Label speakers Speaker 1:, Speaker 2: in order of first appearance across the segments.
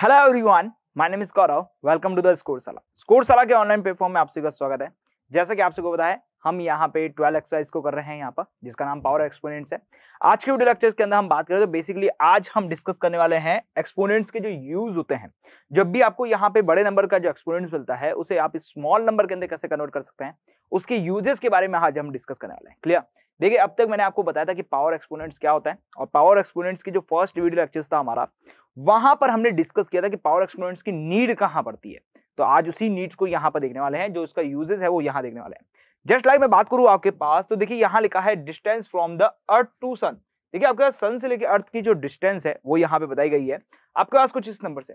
Speaker 1: hello everyone my name is Gaurav welcome to the स्कोर सला के ऑनलाइन प्लेटफॉर्म में आप सभी का स्वागत है जैसा कि आप सबको पता है हम यहाँ पे ट्वेल्व एक्सरसाइज को कर रहे हैं यहाँ पर जिसका नाम पावर एक्सपोनेंट्स है आज के वीडियो लेक्चर्स के अंदर हम बात करें तो बेसिकली आज हम डिस्कस करने वाले हैं एक्सपोनेंट्स के जो यूज होते हैं जब भी आपको यहाँ पे बड़े नंबर का जो एक्सपोनेंट्स मिलता है उसे आप स्मॉल नंबर के अंदर कैसे कन्वर्ट कर सकते हैं उसके यूजेस के बारे में आज हम डिस्कस करने वाले हैं क्लियर देखिए अब तक मैंने आपको बताया था कि पावर एक्सपोनेंट्स क्या होता है और पावर एक्सपोनेंट्स की जो फर्स्ट वीडियो लेक्चर था हमारा वहां पर हमने डिस्कस किया था कि पावर एक्सपोनेंट्स की नीड कहाँ पड़ती है तो आज उसी नीड्स को यहाँ पर देखने वाले हैं जो उसका यूजेस है वो यहाँ देखने वाले हैं जस्ट लाइक मैं बात करूँ आपके पास तो देखिए यहाँ लिखा है distance from the earth to sun देखिए आपके पास सन से लेकर अर्थ की जो डिस्टेंस है वो यहाँ पे बताई गई है आपके पास कुछ इस नंबर से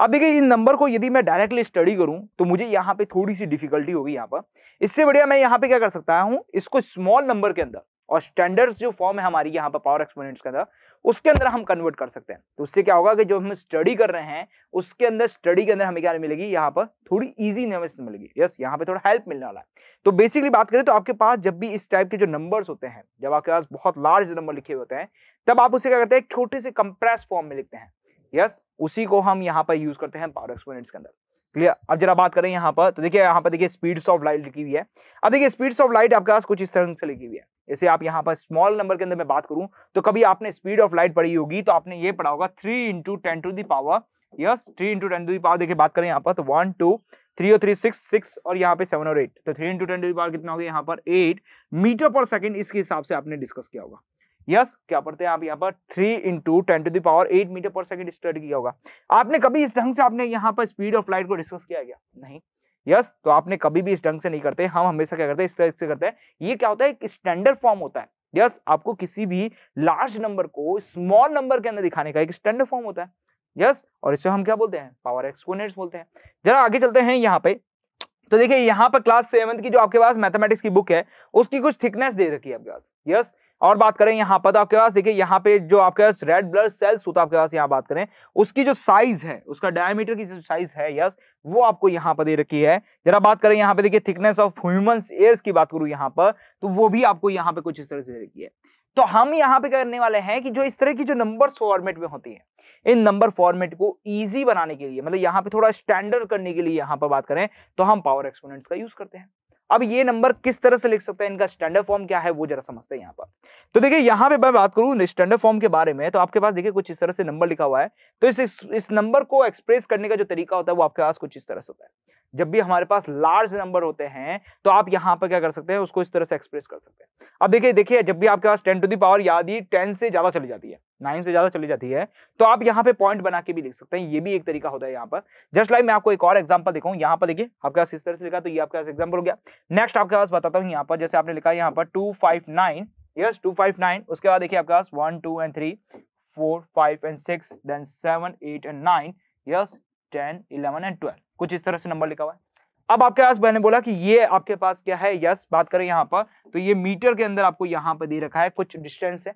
Speaker 1: अब देखिए इन नंबर को यदि मैं डायरेक्टली स्टडी करूं तो मुझे यहाँ पे थोड़ी सी डिफिकल्टी होगी यहाँ पर इससे बढ़िया मैं यहाँ पे क्या कर सकता हूँ इसको स्मॉल नंबर के अंदर और स्टैंडर्ड्स जो फॉर्म है हमारी यहाँ पर पावर एक्सपोनेंट्स के अंदर उसके अंदर हम कन्वर्ट कर सकते हैं तो उससे क्या होगा कि जो हम स्टडी कर रहे हैं उसके अंदर स्टडी के अंदर हमें क्या मिलेगी यहाँ पर थोड़ी ईजीनेस मिलेगी यस यहाँ पे थोड़ा हेल्प मिलने वाला है तो बेसिकली बात करें तो आपके पास जब भी इस टाइप के जो नंबर्स होते हैं जब आपके पास बहुत लार्ज नंबर लिखे होते हैं तब आप उसे क्या करते हैं एक छोटे से कंप्रेस फॉर्म में लिखते हैं यस उसी को हम यहाँ पर यूज करते हैं पावर एक्सपोनेंट्स के अंदर क्लियर अब जरा बात करें यहाँ पर तो देखिए यहाँ पर देखिए स्पीड्स ऑफ लाइट लिखी हुई है अब देखिए स्पीड्स ऑफ लाइट आपके पास कुछ इस तरह से लिखी हुई है जैसे आप यहाँ पर स्मॉल नंबर के अंदर मैं बात करूँ तो कभी आपने स्पीड ऑफ लाइट पढ़ी होगी तो आपने ये पढ़ा होगा three into ten to the power yes three into ten to the power देखिए बात करें यहाँ पर तो वन टू थ्री और थ्री सिक्स सिक्स और यहाँ पे सेवन और एट तो three into ten to the power कितना हो गया यहाँ पर एट मीटर पर सेकेंड इसके हिसाब से आपने डिस्कस किया होगा यस क्या पढ़ते हैं आप यहाँ पर three into ten to the power eight meter per second study किया होगा आपने कभी इस ढंग से आपने यहाँ पर स्पीड ऑफ लाइट को डिस्कस किया गया नहीं यस yes, तो आपने कभी भी इस ढंग से नहीं करते हम हमेशा क्या करते हैं इस तरह से करते हैं ये क्या होता है एक स्टैंडर्ड फॉर्म होता है यस yes, आपको किसी भी लार्ज नंबर को स्मॉल नंबर के अंदर दिखाने का एक स्टैंडर्ड फॉर्म होता है यस yes, और इसे हम क्या बोलते हैं पावर एक्सपोनेंट्स बोलते हैं जरा आगे चलते हैं यहाँ पे तो देखिये यहाँ पर क्लास सेवन की जो आपके पास मैथमेटिक्स की बुक है उसकी कुछ थिकनेस दे रखी है आपके पास यस और बात करें यहाँ पर तो आपके पास देखिए यहाँ पे जो आपके पास रेड ब्लड सेल्स होता है आपके पास यहाँ बात करें उसकी जो साइज है उसका डायमीटर की जो साइज है यस वो आपको यहाँ पर दे रखी है जरा बात करें यहाँ पे देखिए थिकनेस ऑफ ह्यूमन एयर्स की बात करूँ यहाँ पर तो वो भी आपको यहाँ पे कुछ इस तरह से दे रखी है तो हम यहाँ पे करने वाले हैं कि जो इस तरह की जो नंबर फॉर्मेट में होती है इन नंबर फॉर्मेट को इजी बनाने के लिए मतलब यहाँ पे थोड़ा स्टैंडर्ड करने के लिए यहाँ पर बात करें तो हम पावर एक्सपोनेंट्स का यूज करते हैं अब ये नंबर किस तरह से लिख सकते हैं इनका स्टैंडर्ड फॉर्म क्या है वो जरा समझते हैं यहाँ पर तो देखिए यहाँ पे मैं बात करूँ स्टैंडर्ड फॉर्म के बारे में तो आपके पास देखिए कुछ इस तरह से नंबर लिखा हुआ है तो इस इस नंबर को एक्सप्रेस करने का जो तरीका होता है वो आपके पास कुछ इस तरह से होता है जब भी हमारे पास लार्ज नंबर होते हैं तो आप यहाँ पर क्या कर सकते हैं उसको इस तरह से एक्सप्रेस कर सकते हैं अब देखिए देखिए जब भी आपके पास टेन टू दी पावर याद ही टेन से ज्यादा चली जाती है नाइन से ज्यादा चली जाती है तो आप यहाँ पे पॉइंट बना के भी लिख सकते हैं ये भी एक तरीका होता है यहाँ पर जस्ट लाइक मैं आपको एक और एग्जाम्पल दिखाऊं यहाँ पर देखिए आपके पास इस तरह से लिखा तो ये आपके पास एग्जाम्पल हो गया नेक्स्ट आपके पास बताता हूँ यहाँ पर जैसे आपने लिखा यहाँ पर two five nine yes two five nine उसके बाद देखिए आपके पास one two and three four five and six then seven eight and nine yes ten eleven and twelve कुछ इस तरह से नंबर लिखा हुआ है अब आपके पास मैंने बोला कि ये आपके पास क्या है यस बात करें यहाँ पर तो ये मीटर के अंदर आपको यहाँ पर दे रखा है कुछ डिस्टेंस है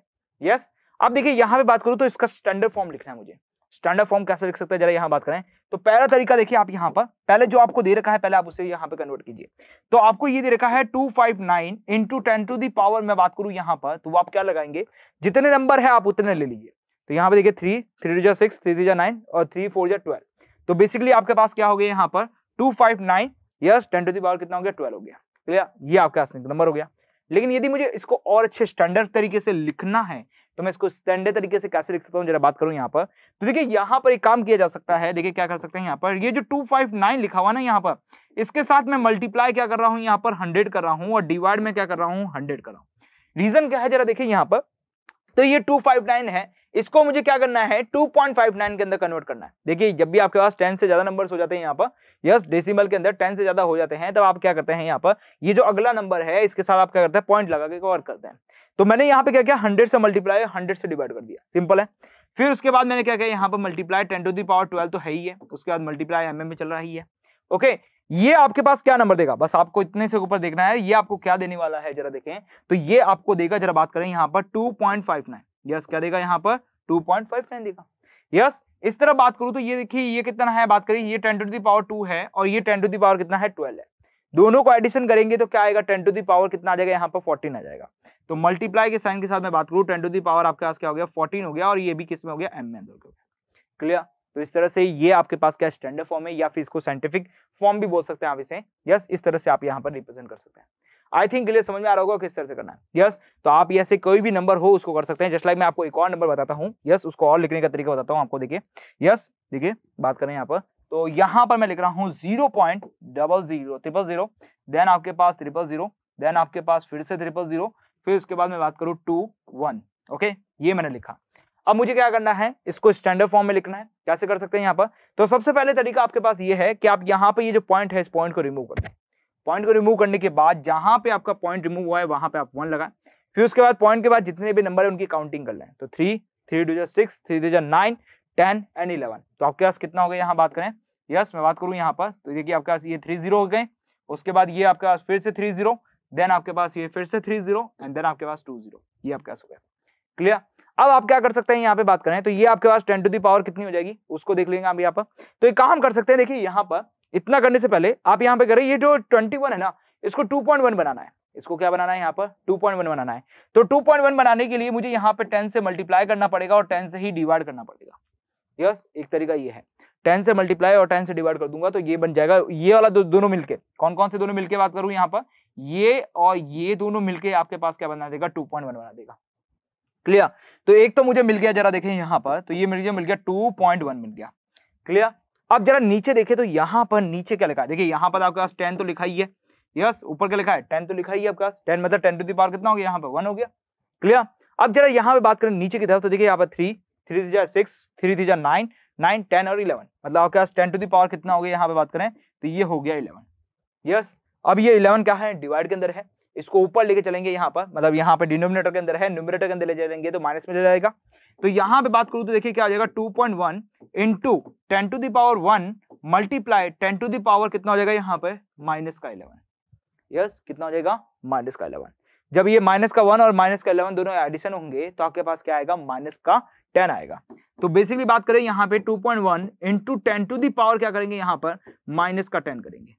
Speaker 1: यस अब देखिए यहाँ पे बात करूँ तो इसका स्टैंडर्ड फॉर्म लिखना है मुझे स्टैंडर्ड फॉर्म कैसे लिख सकते हैं जरा यहाँ बात करें तो पहला तरीका देखिए आप यहाँ पर पहले जो आपको दे रखा है पहले आप उसे यहाँ पे कन्वर्ट कीजिए तो आपको ये दे रखा है two five nine into ten to the power मैं बात करूं यहाँ पर तो वो आप क्या लगाएंगे जितने नंबर है आप उतने ले लीजिए तो यहाँ पे देखिए थ्री थ्री जो सिक्स थ्री जो नाइन और थ्री फोर जो ट्वेल्व तो बेसिकली आपके पास क्या हो गया यहाँ पर two five nine yes ten to the power कितना हो गया ट्वेल्व हो गया क्लियर ये आपके पास नंबर हो गया लेकिन यदि मुझे इसको और अच्छे स्टैंडर्ड तरीके से लिखना है तो मैं इसको स्टैंडर्ड तरीके से कैसे लिख सकता हूँ जरा बात करूँ यहाँ पर तो देखिए यहाँ पर एक काम किया जा सकता है देखिए क्या कर सकते हैं यहाँ पर ये जो 259 लिखा हुआ ना यहाँ पर इसके साथ मैं मल्टीप्लाई क्या कर रहा हूँ यहाँ पर 100 कर रहा हूँ और डिवाइड में क्या कर रहा हूँ 100 कर रहा हूँ रीजन क्या है जरा देखिए यहाँ पर तो ये नाइन है इसको मुझे क्या करना है 2.59 के अंदर कन्वर्ट करना है देखिए जब भी आपके पास 10 से ज्यादा नंबर्स हो जाते हैं यहाँ पर यस डेसिमल के अंदर 10 से ज्यादा हो जाते हैं तब आप क्या करते हैं यहाँ पर ये जो अगला नंबर है इसके साथ आप क्या करते हैं पॉइंट लगा के कवर करते हैं तो मैंने यहाँ पे क्या किया हंड्रेड से मल्टीप्लाई हंड्रेड से डिवाइड कर दिया सिंपल है फिर उसके बाद मैंने क्या किया यहाँ पर multiply ten to the power twelve तो है ही है उसके बाद मल्टीप्लाई एम में चल रहा ही है ओके ये आपके पास क्या नंबर देगा बस आपको इतने से ऊपर देखना है ये आपको क्या देने वाला है जरा देखें तो ये आपको देगा जरा बात करें यहाँ पर two point five nine yes क्या देगा यहाँ पर टू पॉइंट फाइव टेन देगा यस इस तरह बात करूँ तो ये देखिए ये कितना है बात करिए ये ten to the power two है और ये टेन टू दी पावर कितना है ट्वेल्व है दोनों को एडिशन करेंगे तो क्या आएगा टेन टू दी पावर कितना आ जाएगा यहाँ पर फोर्टीन आ जाएगा तो मल्टीप्लाई के साइन के साथ मैं बात करूँ टेन टू दी पावर आपके पास क्या हो गया फोर्टीन हो गया और ये भी किस में हो गया एम में अंदर हो गया क्लियर तो इस तरह से ये आपके पास क्या स्टैंडर्ड फॉर्म है या फिर इसको साइंटिफिक फॉर्म भी बोल सकते हैं आप इसे यस इस तरह से आप यहाँ पर रिप्रेजेंट कर सकते हैं आई थिंक क्लियर समझ में आ रहा होगा किस तरह से करना है यस तो आप ऐसे कोई भी नंबर हो उसको कर सकते हैं जस्ट लाइक मैं आपको एक और नंबर बताता हूँ यस उसको और लिखने का तरीका बताता हूँ आपको देखिए यस देखिए बात करें यहाँ पर तो यहाँ पर मैं लिख रहा हूँ zero point double zero triple zero then आपके पास ट्रिपल जीरो देन आपके पास फिर से ट्रिपल जीरो फिर उसके बाद मैं बात करूँ टू वन ओके ये मैंने लिखा अब मुझे क्या करना है इसको स्टैंडर्ड फॉर्म में लिखना है कैसे कर सकते हैं यहाँ पर तो सबसे पहले तरीका आपके पास ये है कि आप यहाँ पर ये जो पॉइंट है इस पॉइंट को रिमूव कर दें पॉइंट को रिमूव करने के बाद जहां पे आपका पॉइंट रिमूव हुआ है वहां पे आप वन लगाएं फिर उसके बाद पॉइंट के बाद जितने भी नंबर है उनकी काउंटिंग कर लें तो थ्री थ्री टू जो सिक्स थ्री टू जो नाइन टेन एंड इलेवन तो आपके पास कितना हो गया यहाँ बात करें यस मैं बात करूँ यहाँ पर तो देखिए आपके पास ये थ्री जीरो हो गए उसके बाद ये आपके पास फिर से थ्री जीरो देन आपके पास ये फिर से थ्री जीरो एंड देन आपके पास टू जीरो ये आपके पास हो गया क्लियर अब आप क्या कर सकते हैं यहाँ पे बात करें तो ये आपके पास टेन टू दी पावर कितनी हो जाएगी उसको देख लेंगे आप यहाँ पर तो एक काम कर सकते हैं देखिए यहाँ पर इतना करने से पहले आप यहाँ पे करें ये जो 21 है ना इसको 2.1 बनाना है इसको क्या बनाना है यहाँ पर 2.1 बनाना है तो 2.1 बनाने के लिए मुझे यहाँ पे 10 से मल्टीप्लाई करना पड़ेगा और 10 से ही डिवाइड करना पड़ेगा यस एक तरीका ये है 10 से मल्टीप्लाई और 10 से डिवाइड कर दूंगा तो ये बन जाएगा ये वाला दो, दोनों मिलके कौन कौन से दोनों मिलके बात करूं यहाँ पर ये और ये दोनों मिलके आपके पास क्या बना देगा टू बना देगा क्लियर तो एक तो मुझे मिल गया जरा देखें यहाँ पर तो ये मिल गया मिल गया टू मिल गया क्लियर अब जरा नीचे देखे तो यहाँ पर नीचे क्या लिखा है देखिए यहाँ पर आपके पास टेन तो लिखा ही है यस ऊपर क्या लिखा है टेन तो लिखा ही है आपके पास टेन मतलब टेन टू दी पावर कितना हो गया यहाँ पर वन हो गया क्लियर अब जरा यहाँ पे बात करें नीचे की तरफ तो देखिए यहाँ पर three three three six three three nine nine ten और इलेवन मतलब आपके पास टेन टू दी पावर कितना हो गया यहाँ पे बात करें तो ये हो गया इलेवन यस अब ये इलेवन क्या है डिवाइड के अंदर है इसको ऊपर लेके चलेंगे यहाँ पर मतलब यहाँ पर डिनोमिनेटर के अंदर है न्यूमिनेटर के अंदर ले जाएंगे तो माइनस में ले जाएगा तो यहाँ पे बात करूँ तो देखिए क्या आ जाएगा two point one into ten to the power one multiply ten to the power कितना हो जाएगा यहाँ पे माइनस का इलेवन यस कितना हो जाएगा माइनस का इलेवन जब ये माइनस का वन और माइनस का इलेवन दोनों एडिशन होंगे तो आपके पास क्या आएगा माइनस का टेन आएगा तो बेसिकली बात करें यहाँ पे two point one into ten to the power क्या करेंगे यहाँ पर माइनस का टेन करेंगे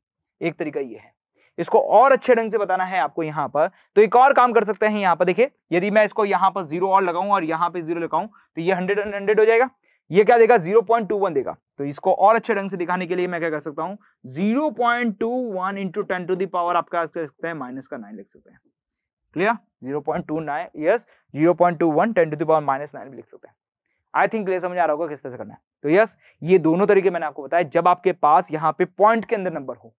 Speaker 1: एक तरीका ये है इसको और अच्छे ढंग से बताना है आपको यहाँ पर तो एक और काम कर सकते हैं यहाँ पर देखिए यदि मैं इसको यहाँ पर जीरो और लगाऊं और यहाँ पे जीरो लगाऊं तो ये हंड्रेड एंड हंड्रेड हो जाएगा ये क्या देगा जीरो पॉइंट टू वन देगा तो इसको और अच्छे ढंग से दिखाने के लिए मैं क्या कर सकता हूँ zero point two one into ten to the power आप क्या कर सकते हैं माइनस का नाइन लिख सकते हैं clear zero point two nine yes zero point two one ten to the power minus nine लिख सकते हैं आई थिंक क्लियर समझ आ रहा होगा किस तरह से करना है तो यस ये दोनों तरीके मैंने आपको बताया जब आपके पास यहाँ पे पॉइंट के अंदर नंबर हो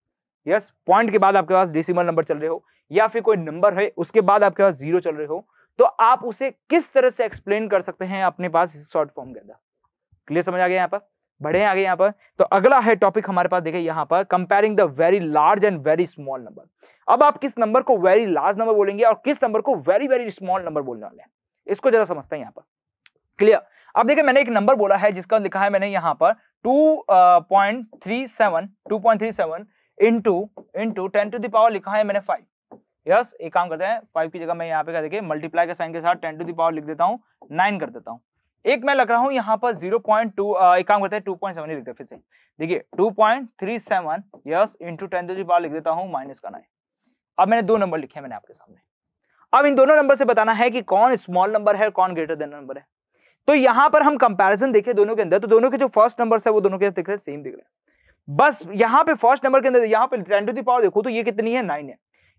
Speaker 1: यस पॉइंट के बाद आपके पास डेसिमल नंबर चल रहे हो या फिर कोई नंबर है उसके बाद आपके पास जीरो चल रहे हो तो आप उसे किस तरह से एक्सप्लेन कर सकते हैं अपने पास शॉर्ट फॉर्म के अंदर क्लियर समझ आ गया यहाँ पर बढ़े आगे यहाँ पर तो अगला है टॉपिक हमारे पास देखे यहाँ पर comparing the very large and very small number अब आप किस नंबर को वेरी लार्ज नंबर बोलेंगे और किस नंबर को वेरी वेरी स्मॉल नंबर बोलने वाले हैं इसको जरा समझते हैं यहाँ पर क्लियर अब देखिए मैंने एक नंबर बोला है जिसका लिखा है मैंने यहाँ पर two point three seven two point three seven into into ten to the power लिखा है मैंने फाइव यस एक काम करते हैं फाइव की जगह मैं यहाँ पे क्या देखिए मल्टीप्लाई के साइन के साथ टेन टू दावर लिख देता हूँ नाइन कर देता हूँ एक मैं लग रहा हूँ यहाँ पर जीरो पॉइंट टू एक काम करते हैं टू पॉइंट सेवन लिख देते फिर से देखिए two point three seven yes into ten to the power लिख देता हूँ माइनस का नाइन अब मैंने दो नंबर लिखे हैं मैंने आपके सामने अब इन दोनों नंबर से बताना है कि कौन स्मॉल नंबर है कौन ग्रेटर देन नंबर है तो यहाँ पर हम कंपैरिजन देखें दोनों के अंदर तो दोनों के जो फर्स्ट नंबर है वो दोनों के दिख रहे हैं सेम दिख रहे हैं बस यहाँ पे फर्स्ट नंबर के अंदर यहाँ पे टेन टू पावर देखो तो ये कितनी है नाइन है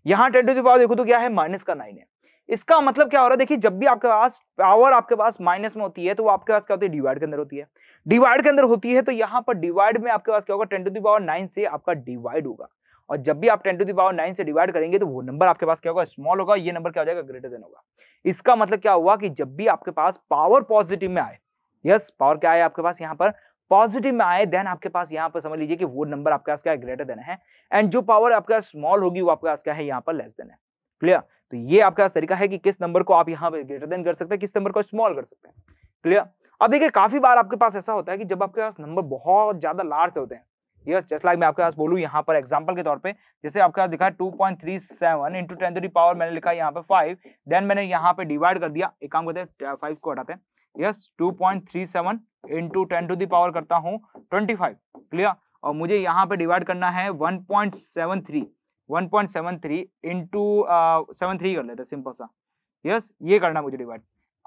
Speaker 1: यहाँ टेन टू पावर देखो तो क्या है माइनस का नाइन है इसका मतलब क्या हो रहा है देखिए जब भी आपके पास पावर आपके पास माइनस में होती है तो वो आपके पास क्या होती है डिवाइड के अंदर होती है डिवाइड के अंदर होती है तो यहाँ पर डिवाइड में आपके पास क्या होगा ten to the power nine से आपका डिवाइड होगा और जब भी आप ten to the power nine से डिवाइड करेंगे तो वो नंबर आपके पास क्या होगा स्मॉल होगा ये नंबर क्या हो जाएगा ग्रेटर देन होगा इसका मतलब क्या हुआ कि जब भी आपके पास पावर पॉजिटिव में आए यस yes, पावर क्या है आपके पास यहाँ पर पॉजिटिव में आए देन आपके पास यहाँ पर समझ लीजिए कि वो नंबर आपके पास क्या है ग्रेटर देन है एंड जो पावर आपके पास स्मॉल होगी वो आपके पास क्या है यहाँ पर लेस देन है क्लियर तो ये आपके पास तरीका है कि किस नंबर को आप यहाँ पर ग्रेटर देन कर सकते हैं किस नंबर को स्मॉल कर सकते हैं क्लियर अब देखिए काफी बार आपके पास ऐसा होता है कि जब आपके पास नंबर बहुत ज्यादा लार्ज होते हैं यस जस्ट लाइक मैं आपके पास बोलूँ यहाँ पर एग्जाम्पल के तौर पे जैसे आपके पास दिखा two point three seven into ten three power मैंने लिखा यहाँ पे फाइव देन मैंने यहाँ पे डिवाइड कर दिया एक काम करते हैं फाइव को हटाते हैं yes two point three seven into ten to the power करता हूँ ट्वेंटी फाइव क्लियर और मुझे यहाँ पे डिवाइड करना है one point seven three one point seven three into seven three कर लेते सिंपल सा यस ये करना है मुझे डिवाइड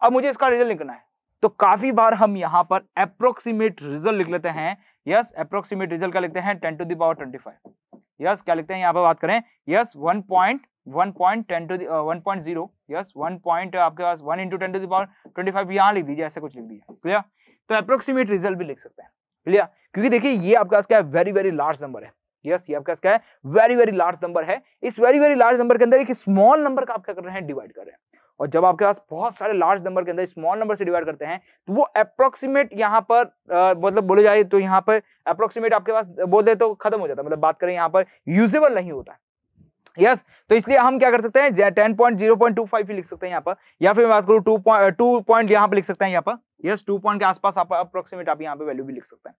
Speaker 1: अब मुझे इसका रिजल्ट लिखना है तो काफी बार हम यहाँ पर अप्रोक्सीमेट रिजल्ट लिख लेते हैं यस अप्रोक्सीमेट रिजल्ट क्या लिखते हैं ten to the power twenty five yes क्या लिखते हैं यहाँ पर बात करें yes one point one point ten two point zero yes one point आपके पास one into ten to twenty five यहाँ लिख दीजिए ऐसा कुछ लिख दीजिए क्लियर तो अप्रोक्सीमेट रिजल्ट भी लिख सकते हैं क्लियर क्योंकि देखिए ये आपके पास क्या है वेरी वेरी लार्ज नंबर है यस ये आपका क्या है वेरी वेरी लार्ज नंबर है इस वेरी वेरी लार्ज नंबर के अंदर एक स्मॉल नंबर का आप क्या कर रहे हैं डिवाइड कर रहे हैं और जब आपके पास बहुत सारे लार्ज नंबर के अंदर स्मॉल नंबर से डिवाइड करते हैं तो वो अप्रोक्सीमेट यहाँ पर मतलब बोले जाए तो यहाँ पर अप्रोक्सीमेट आपके पास बोल दे तो खत्म हो जाता है मतलब बात करें यहाँ पर यूजेबल नहीं होता यस तो इसलिए हम क्या कर सकते हैं ten point zero point two five ही लिख सकते हैं यहाँ पर या फिर मैं बात करूँ टू पॉइंट टू पॉइंट यहाँ पर लिख सकते हैं यहाँ पर यस टू पॉइंट के आसपास आप अप्रोक्सीमेट आप यहाँ पे वैल्यू भी लिख सकते हैं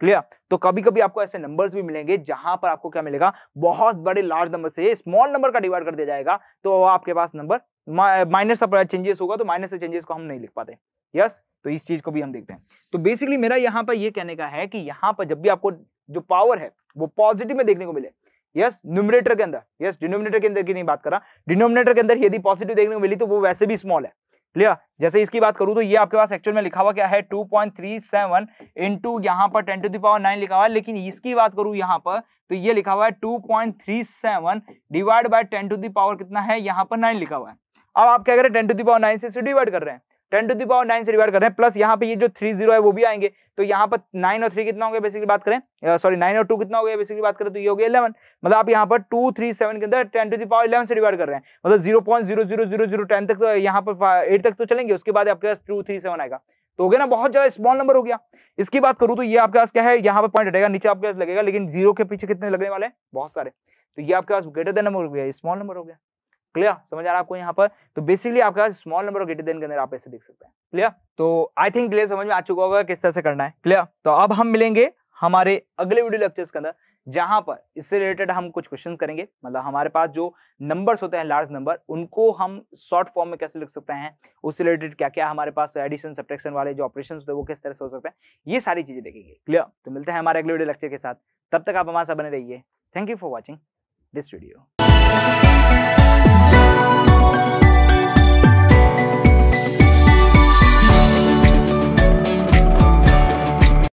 Speaker 1: क्लियर तो कभी कभी आपको ऐसे नंबर्स भी मिलेंगे जहां पर आपको क्या मिलेगा बहुत बड़े लार्ज नंबर से स्मॉल नंबर का डिवाइड कर दिया जाएगा तो आपके पास नंबर माइनस का चेंजेस होगा तो माइनस से चेंजेस को हम नहीं लिख पाते यस तो इस चीज को भी हम देखते हैं तो बेसिकली मेरा यहाँ पर यह कहने का है कि यहाँ पर जब भी आपको जो पावर है वो पॉजिटिव में देखने को मिले यस न्यूमिनेटर के अंदर यस डिनोमिनेटर के अंदर की नहीं बात कर रहा डिनोमिनेटर के अंदर यदि पॉजिटिव देखने को मिली तो वो वैसे भी स्मॉल है क्लियर जैसे इसकी बात करूं तो ये आपके पास एक्चुअल में लिखा हुआ क्या है 2.37 पॉइंट थ्री सेवन इंटू यहाँ पर टेन टू दावर नाइन लिखा हुआ है लेकिन इसकी बात करूं यहाँ पर तो ये लिखा हुआ है 2.37 point three seven divide by ten to the power कितना है यहाँ पर नाइन लिखा हुआ है अब आप क्या करें टेन टू दावर नाइन से डिवाइड कर रहे हैं टेन टू पावर नाइन से डिवाइड कर रहे हैं प्लस यहाँ पे ये जो थ्री जीरो है वो भी आएंगे तो यहाँ पर नाइन और थ्री कितना हो गया बेसिकली बात करें सॉरी नाइन और टू कितना हो गया बेसिकली बात करें तो ये हो गया इलेवन मतलब आप यहाँ पर टू थ्री सेवन के अंदर ten to the power eleven से डिवाइड कर रहे हैं मतलब zero point zero zero zero zero ten तक तो यहाँ पर एट तक तो चलेंगे उसके बाद आपके पास टू थ्री सेवन आएगा तो हो गया ना बहुत ज्यादा स्मॉल नंबर हो गया इसकी बात करूँ तो ये आपके पास क्या है यहाँ पर पॉइंट हटेगा नीचे आपके पास लगेगा लेकिन जीरो के पीछे कितने लगने वाले हैं बहुत सारे तो ये आपके पास ग्रेटर देन नंबर हो गया स्मॉल नंबर हो गया क्लियर समझ आ रहा है आपको यहाँ पर तो बेसिकली आपके स्मॉल नंबर ग्रेटर देन के अंदर आप ऐसे देख सकते हैं क्लियर तो आई थिंक क्लियर समझ में आ चुका होगा किस तरह से करना है क्लियर तो अब हम मिलेंगे हमारे अगले वीडियो लेक्चर्स के अंदर जहां पर इससे रिलेटेड हम कुछ क्वेश्चन करेंगे मतलब हमारे पास जो नंबर्स होते हैं लार्ज नंबर उनको हम शॉर्ट फॉर्म में कैसे लिख सकते हैं उससे रिलेटेड क्या क्या हमारे पास एडिशन सब्ट्रैक्शन वाले जो ऑपरेशन होते हैं वो किस तरह से हो सकते हैं ये सारी चीजें देखेंगे क्लियर तो मिलते हैं हमारे अगले वीडियो लेक्चर के साथ तब तक आप हमारे साथ बने रहिए thank you for watching this video